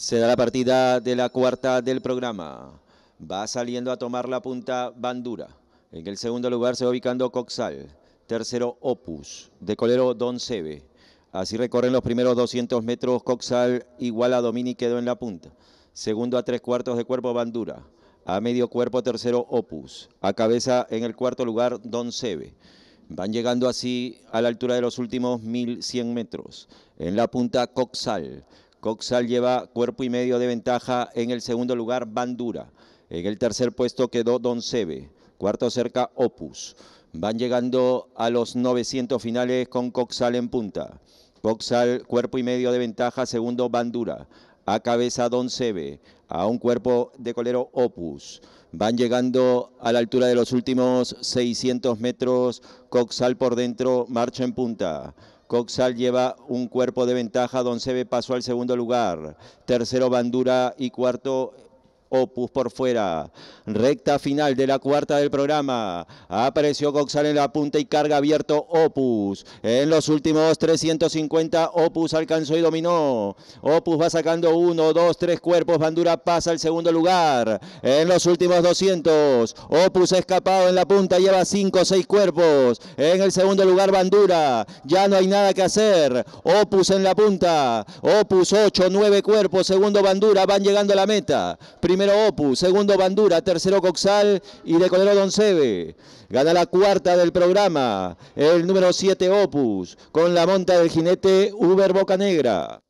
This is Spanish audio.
Se da la partida de la cuarta del programa. Va saliendo a tomar la punta Bandura. En el segundo lugar se va ubicando Coxal. Tercero Opus. De colero Don Seve. Así recorren los primeros 200 metros. Coxal igual a Domini quedó en la punta. Segundo a tres cuartos de cuerpo Bandura. A medio cuerpo tercero Opus. A cabeza en el cuarto lugar Don Seve. Van llegando así a la altura de los últimos 1100 metros. En la punta Coxal. Coxal lleva cuerpo y medio de ventaja. En el segundo lugar, Bandura. En el tercer puesto quedó Don Sebe. Cuarto cerca, Opus. Van llegando a los 900 finales con Coxal en punta. Coxal, cuerpo y medio de ventaja. Segundo, Bandura. A cabeza, Don Sebe. A un cuerpo de colero, Opus. Van llegando a la altura de los últimos 600 metros. Coxal por dentro, marcha en punta. Coxal lleva un cuerpo de ventaja, Doncebe pasó al segundo lugar, tercero Bandura y cuarto opus por fuera. Recta final de la cuarta del programa. Apareció Coxal en la punta y carga abierto opus. En los últimos 350 opus alcanzó y dominó. Opus va sacando uno, dos, tres cuerpos. Bandura pasa al segundo lugar. En los últimos 200 opus ha escapado en la punta lleva cinco, seis cuerpos. En el segundo lugar Bandura. Ya no hay nada que hacer. Opus en la punta. Opus 8, 9 cuerpos. Segundo Bandura. Van llegando a la meta. Primero primero Opus, segundo Bandura, tercero Coxal y de Colero Donceve. Gana la cuarta del programa, el número 7 Opus, con la monta del jinete Uber Boca Negra.